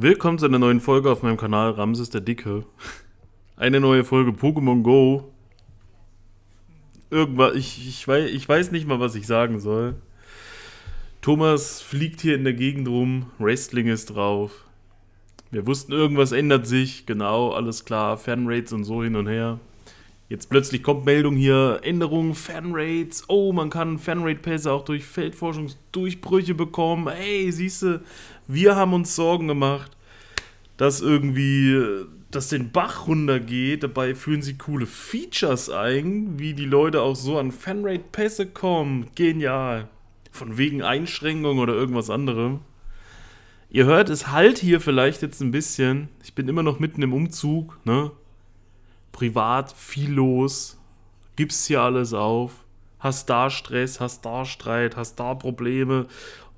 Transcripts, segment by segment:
Willkommen zu einer neuen Folge auf meinem Kanal Ramses der Dicke. Eine neue Folge Pokémon Go. Irgendwas, ich, ich, weiß, ich weiß nicht mal, was ich sagen soll. Thomas fliegt hier in der Gegend rum, Wrestling ist drauf. Wir wussten, irgendwas ändert sich, genau, alles klar, Fanrates und so hin und her. Jetzt plötzlich kommt Meldung hier, Änderungen, Fanrates. Oh, man kann Fanrate-Pässe auch durch Feldforschungsdurchbrüche bekommen. Hey, du, wir haben uns Sorgen gemacht, dass irgendwie äh, das den Bach runtergeht. Dabei führen sie coole Features ein, wie die Leute auch so an Fanrate-Pässe kommen. Genial. Von wegen Einschränkungen oder irgendwas anderem. Ihr hört es halt hier vielleicht jetzt ein bisschen. Ich bin immer noch mitten im Umzug, ne? privat viel los, gibst hier alles auf, hast da Stress, hast da Streit, hast da Probleme.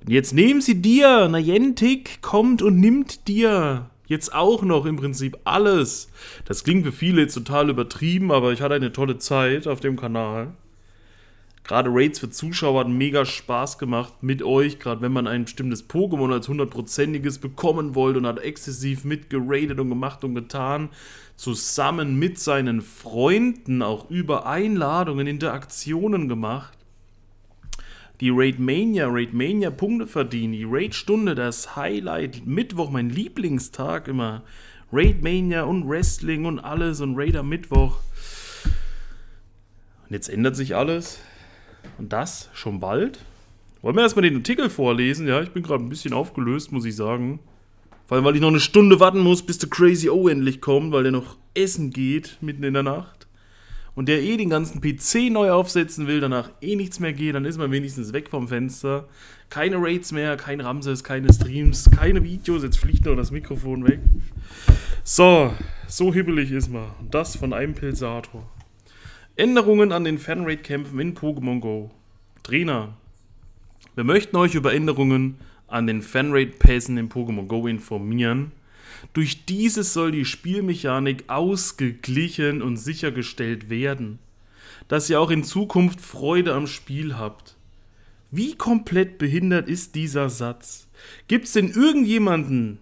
Und jetzt nehmen sie dir, Niantic kommt und nimmt dir jetzt auch noch im Prinzip alles. Das klingt für viele jetzt total übertrieben, aber ich hatte eine tolle Zeit auf dem Kanal. Gerade Raids für Zuschauer hat mega Spaß gemacht mit euch, gerade wenn man ein bestimmtes Pokémon als hundertprozentiges bekommen wollte und hat exzessiv mitgeradet und gemacht und getan, zusammen mit seinen Freunden auch über Einladungen, Interaktionen gemacht. Die Raid Mania, Raid Mania Punkte verdienen, die Raid-Stunde, das Highlight, Mittwoch, mein Lieblingstag immer. Raid Mania und Wrestling und alles und Raider Mittwoch. Und jetzt ändert sich alles. Und das schon bald? Wollen wir erstmal den Artikel vorlesen? Ja, ich bin gerade ein bisschen aufgelöst, muss ich sagen. Vor allem, weil ich noch eine Stunde warten muss, bis der Crazy O endlich kommt, weil der noch essen geht mitten in der Nacht. Und der eh den ganzen PC neu aufsetzen will, danach eh nichts mehr geht, dann ist man wenigstens weg vom Fenster. Keine Raids mehr, kein Ramses, keine Streams, keine Videos. Jetzt fliegt nur das Mikrofon weg. So, so hibbelig ist man. Und das von einem Pilsator. Änderungen an den Fanrate-Kämpfen in Pokémon Go. Trainer, wir möchten euch über Änderungen an den Fanrate-Pässen in Pokémon Go informieren. Durch dieses soll die Spielmechanik ausgeglichen und sichergestellt werden, dass ihr auch in Zukunft Freude am Spiel habt. Wie komplett behindert ist dieser Satz? Gibt es denn irgendjemanden,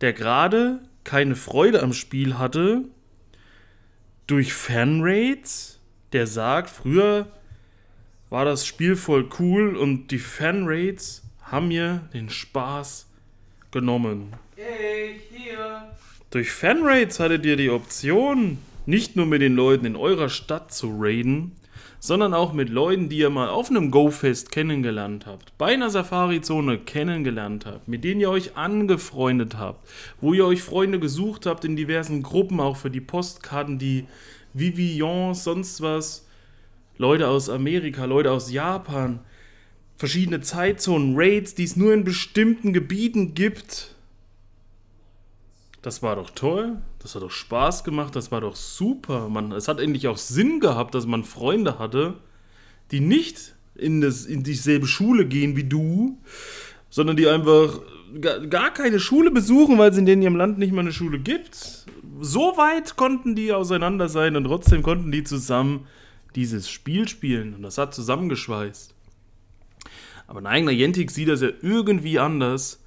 der gerade keine Freude am Spiel hatte, durch Fanraids? der sagt, früher war das Spiel voll cool und die Fanrates haben mir den Spaß genommen. hier. Durch Fanraids hattet ihr die Option, nicht nur mit den Leuten in eurer Stadt zu raiden, sondern auch mit Leuten, die ihr mal auf einem Go-Fest kennengelernt habt, bei einer Safari-Zone kennengelernt habt, mit denen ihr euch angefreundet habt, wo ihr euch Freunde gesucht habt in diversen Gruppen, auch für die Postkarten, die Vivillon, sonst was, Leute aus Amerika, Leute aus Japan, verschiedene Zeitzonen, Raids, die es nur in bestimmten Gebieten gibt. Das war doch toll, das hat doch Spaß gemacht, das war doch super. Man, es hat endlich auch Sinn gehabt, dass man Freunde hatte, die nicht in, das, in dieselbe Schule gehen wie du, sondern die einfach gar keine Schule besuchen, weil es in ihrem Land nicht mal eine Schule gibt so weit konnten die auseinander sein und trotzdem konnten die zusammen dieses Spiel spielen und das hat zusammengeschweißt. Aber ein eigener Jentik sieht das ja irgendwie anders,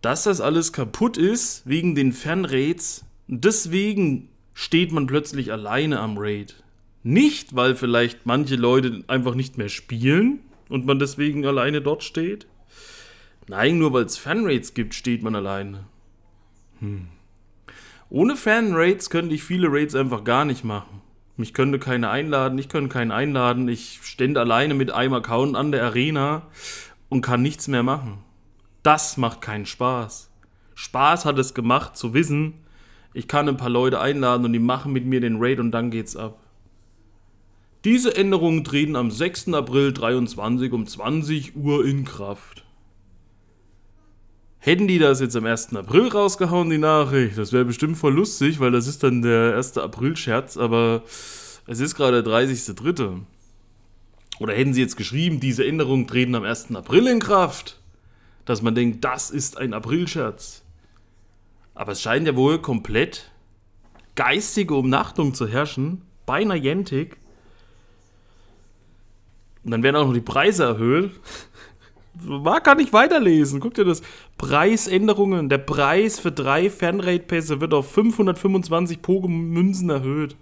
dass das alles kaputt ist wegen den Fernraids und deswegen steht man plötzlich alleine am Raid. Nicht, weil vielleicht manche Leute einfach nicht mehr spielen und man deswegen alleine dort steht. Nein, nur weil es Fanrates gibt, steht man alleine. Hm. Ohne Fan-Raids könnte ich viele Raids einfach gar nicht machen. Mich könnte keine einladen, ich könnte keinen einladen. Ich stände alleine mit einem Account an der Arena und kann nichts mehr machen. Das macht keinen Spaß. Spaß hat es gemacht zu wissen, ich kann ein paar Leute einladen und die machen mit mir den Raid und dann geht's ab. Diese Änderungen treten am 6. April 23 um 20 Uhr in Kraft. Hätten die das jetzt am 1. April rausgehauen, die Nachricht, das wäre bestimmt voll lustig, weil das ist dann der 1. April-Scherz, aber es ist gerade der 30.3. Oder hätten sie jetzt geschrieben, diese Änderungen treten am 1. April in Kraft, dass man denkt, das ist ein April-Scherz. Aber es scheint ja wohl komplett geistige Umnachtung zu herrschen, beinahe Niantic. Und dann werden auch noch die Preise erhöht. War kann nicht weiterlesen. Guck dir das. Preisänderungen. Der Preis für drei Fernrate-Pässe wird auf 525 Pokémünzen erhöht.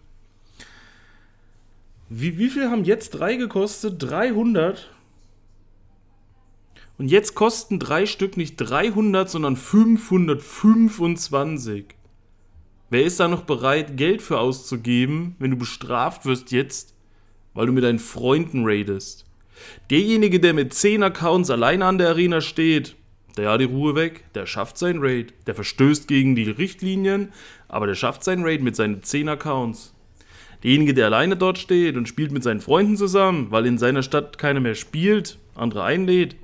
Wie, wie viel haben jetzt drei gekostet? 300. Und jetzt kosten drei Stück nicht 300, sondern 525. Wer ist da noch bereit, Geld für auszugeben, wenn du bestraft wirst jetzt, weil du mit deinen Freunden raidest? Derjenige, der mit 10 Accounts alleine an der Arena steht, der hat die Ruhe weg, der schafft sein Raid, der verstößt gegen die Richtlinien, aber der schafft sein Raid mit seinen 10 Accounts. Derjenige, der alleine dort steht und spielt mit seinen Freunden zusammen, weil in seiner Stadt keiner mehr spielt, andere einlädt,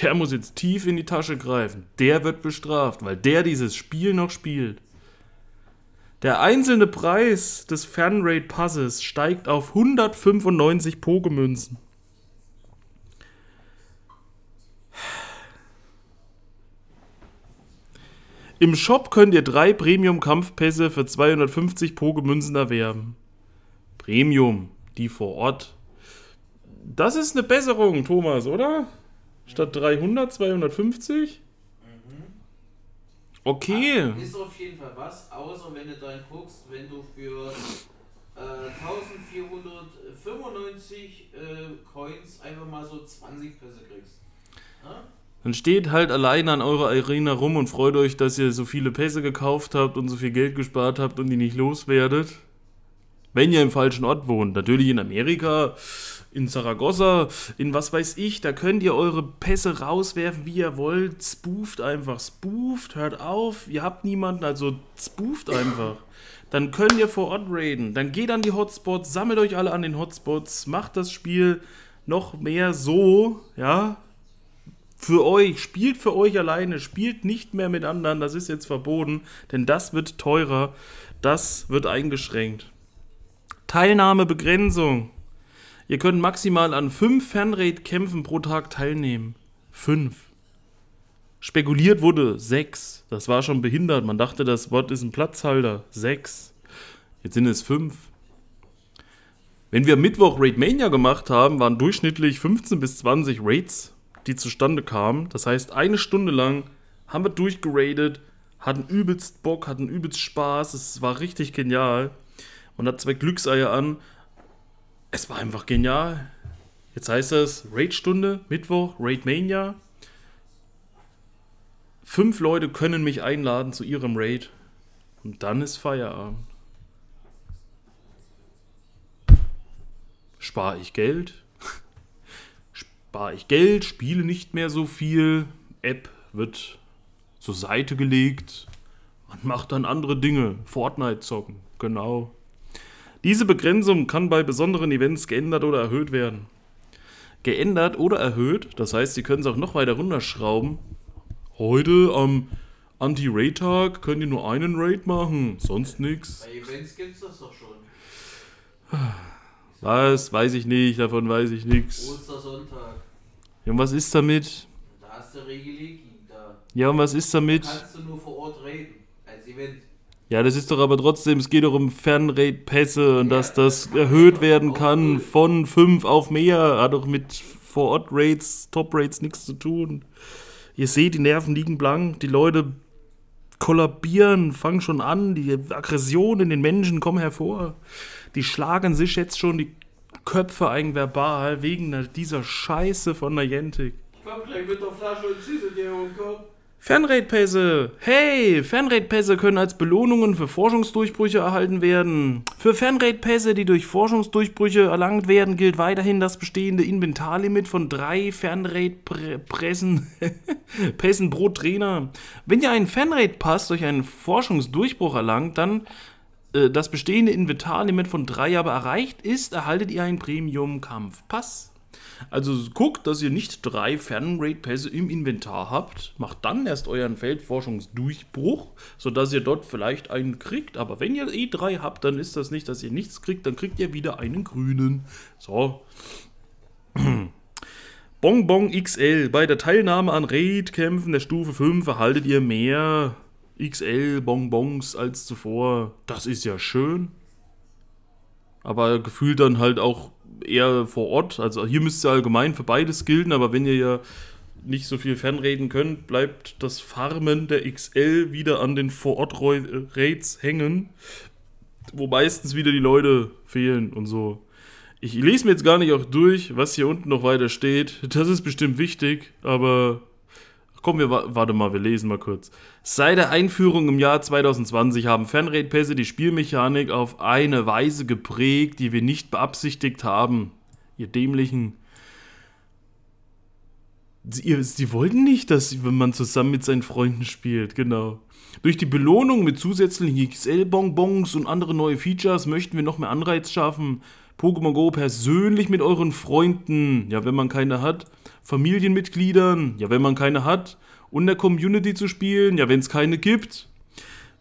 der muss jetzt tief in die Tasche greifen. Der wird bestraft, weil der dieses Spiel noch spielt. Der einzelne Preis des Fernraid Passes steigt auf 195 Pokémünzen. Im Shop könnt ihr drei Premium-Kampfpässe für 250 Pokémünzen erwerben. Premium, die vor Ort. Das ist eine Besserung, Thomas, oder? Statt 300, 250? Mhm. Okay. Ach, ist auf jeden Fall was, außer wenn du dann guckst, wenn du für äh, 1495 äh, Coins einfach mal so 20 Pässe kriegst. Ja? Ne? Dann steht halt alleine an eurer Arena rum und freut euch, dass ihr so viele Pässe gekauft habt und so viel Geld gespart habt und die nicht loswerdet. Wenn ihr im falschen Ort wohnt, natürlich in Amerika, in Saragossa, in was weiß ich, da könnt ihr eure Pässe rauswerfen, wie ihr wollt. Spooft einfach, spooft, hört auf, ihr habt niemanden, also spooft einfach. Dann könnt ihr vor Ort raiden, dann geht an die Hotspots, sammelt euch alle an den Hotspots, macht das Spiel noch mehr so, ja, für euch, spielt für euch alleine, spielt nicht mehr mit anderen, das ist jetzt verboten, denn das wird teurer, das wird eingeschränkt. Teilnahmebegrenzung. Ihr könnt maximal an fünf Fernraid-Kämpfen pro Tag teilnehmen. Fünf. Spekuliert wurde sechs. Das war schon behindert. Man dachte, das Wort ist ein Platzhalter. Sechs. Jetzt sind es fünf. Wenn wir Mittwoch Raid Mania gemacht haben, waren durchschnittlich 15 bis 20 Raids die zustande kamen. Das heißt, eine Stunde lang haben wir durchgeradet, hatten übelst Bock, hatten übelst Spaß, es war richtig genial. Man hat zwei Glückseier an. Es war einfach genial. Jetzt heißt es Raid-Stunde, Mittwoch, Raid-Mania. Fünf Leute können mich einladen zu ihrem Raid. Und dann ist Feierabend. Spare ich Geld? spare ich Geld, spiele nicht mehr so viel, App wird zur Seite gelegt, man macht dann andere Dinge, Fortnite zocken, genau. Diese Begrenzung kann bei besonderen Events geändert oder erhöht werden. Geändert oder erhöht, das heißt, Sie können es auch noch weiter runterschrauben. Heute am Anti-Raid-Tag könnt ihr nur einen Raid machen, sonst nichts. Bei Events gibt's das doch schon. Was? Weiß ich nicht, davon weiß ich nichts. Ostersonntag. Ja, und was ist damit? Da hast du Regeliki. Da. Ja, und was ist damit? Da kannst du nur vor Ort reden, als Event. Ja, das ist doch aber trotzdem, es geht doch um Fernrate-Pässe und ja, dass das, das erhöht werden kann von 5 auf mehr. Hat doch mit Vor-Ort-Rates, Top-Rates nichts zu tun. Ihr seht, die Nerven liegen blank, die Leute kollabieren, fangen schon an, die Aggressionen in den Menschen kommen hervor. Die schlagen sich jetzt schon die Köpfe eigen verbal wegen dieser Scheiße von der Jentik. komm gleich mit der Flasche und zieh sie dir und komm. Fernradpässe! Hey! Fernradpässe können als Belohnungen für Forschungsdurchbrüche erhalten werden. Für Fernradpässe, die durch Forschungsdurchbrüche erlangt werden, gilt weiterhin das bestehende Inventarlimit von drei Fernradpressen Pässen pro Trainer. Wenn ihr einen Fernradpass durch einen Forschungsdurchbruch erlangt, dann äh, das bestehende Inventarlimit von drei aber erreicht ist, erhaltet ihr einen Premium-Kampfpass. Also guckt, dass ihr nicht drei Fernraid-Pässe im Inventar habt. Macht dann erst euren Feldforschungsdurchbruch, sodass ihr dort vielleicht einen kriegt. Aber wenn ihr eh drei habt, dann ist das nicht, dass ihr nichts kriegt. Dann kriegt ihr wieder einen grünen. So. Bonbon XL. Bei der Teilnahme an Raid-Kämpfen der Stufe 5 erhaltet ihr mehr XL-Bonbons als zuvor. Das ist ja schön. Aber gefühlt dann halt auch eher vor Ort. Also hier müsst ihr allgemein für beides gelten, aber wenn ihr ja nicht so viel fernreden könnt, bleibt das Farmen der XL wieder an den Vorort-Rates hängen, wo meistens wieder die Leute fehlen und so. Ich lese mir jetzt gar nicht auch durch, was hier unten noch weiter steht. Das ist bestimmt wichtig, aber Komm, wir warte mal, wir lesen mal kurz. Seit der Einführung im Jahr 2020 haben Fanrate-Pässe die Spielmechanik auf eine Weise geprägt, die wir nicht beabsichtigt haben. Ihr dämlichen. Sie, wollten nicht, dass man zusammen mit seinen Freunden spielt, genau. Durch die Belohnung mit zusätzlichen XL-Bonbons und andere neue Features möchten wir noch mehr Anreiz schaffen, Pokémon Go persönlich mit euren Freunden, ja, wenn man keine hat, Familienmitgliedern, ja, wenn man keine hat, und der Community zu spielen, ja, wenn es keine gibt.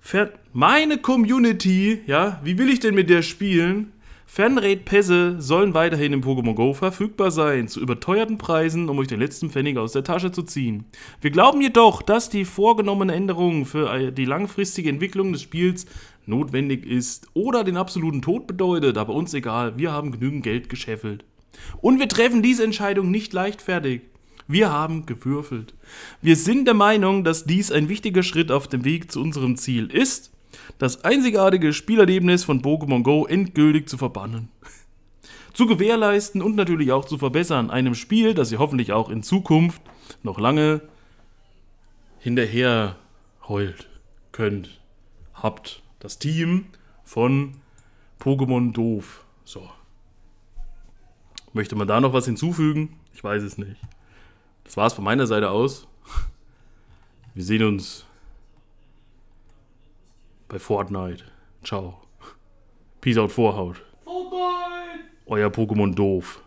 Fer meine Community, ja, wie will ich denn mit der spielen? Fernraid-Pässe sollen weiterhin im Pokémon Go verfügbar sein, zu überteuerten Preisen, um euch den letzten Pfennig aus der Tasche zu ziehen. Wir glauben jedoch, dass die vorgenommene Änderung für äh, die langfristige Entwicklung des Spiels notwendig ist oder den absoluten Tod bedeutet, aber uns egal, wir haben genügend Geld gescheffelt. Und wir treffen diese Entscheidung nicht leichtfertig. Wir haben gewürfelt. Wir sind der Meinung, dass dies ein wichtiger Schritt auf dem Weg zu unserem Ziel ist, das einzigartige Spielerlebnis von Pokémon Go endgültig zu verbannen. zu gewährleisten und natürlich auch zu verbessern, einem Spiel, das ihr hoffentlich auch in Zukunft noch lange hinterher heult, könnt, habt. Das Team von Pokémon Doof. So. Möchte man da noch was hinzufügen? Ich weiß es nicht. Das war es von meiner Seite aus. Wir sehen uns bei Fortnite. Ciao. Peace out, Vorhaut. Fortnite! Euer Pokémon doof.